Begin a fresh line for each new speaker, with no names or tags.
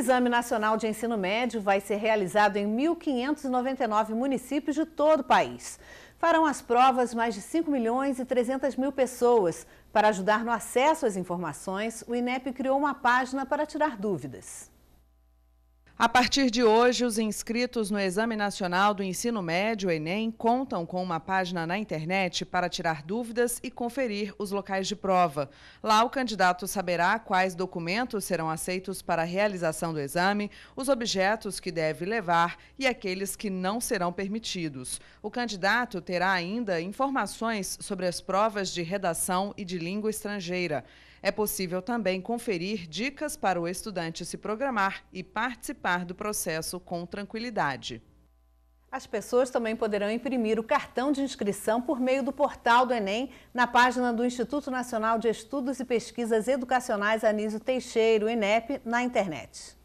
Exame Nacional de Ensino Médio vai ser realizado em 1.599 municípios de todo o país. Farão as provas mais de 5 milhões e 300 mil pessoas.
Para ajudar no acesso às informações, o INEP criou uma página para tirar dúvidas. A partir de hoje, os inscritos no Exame Nacional do Ensino Médio, Enem, contam com uma página na internet para tirar dúvidas e conferir os locais de prova. Lá, o candidato saberá quais documentos serão aceitos para a realização do exame, os objetos que deve levar e aqueles que não serão permitidos. O candidato terá ainda informações sobre as provas de redação e de língua estrangeira. É possível também conferir dicas para o estudante se programar e participar do processo com tranquilidade. As pessoas também
poderão imprimir o cartão de inscrição por meio do portal do Enem, na página do Instituto Nacional de Estudos e Pesquisas Educacionais Anísio Teixeira, INEP, na internet.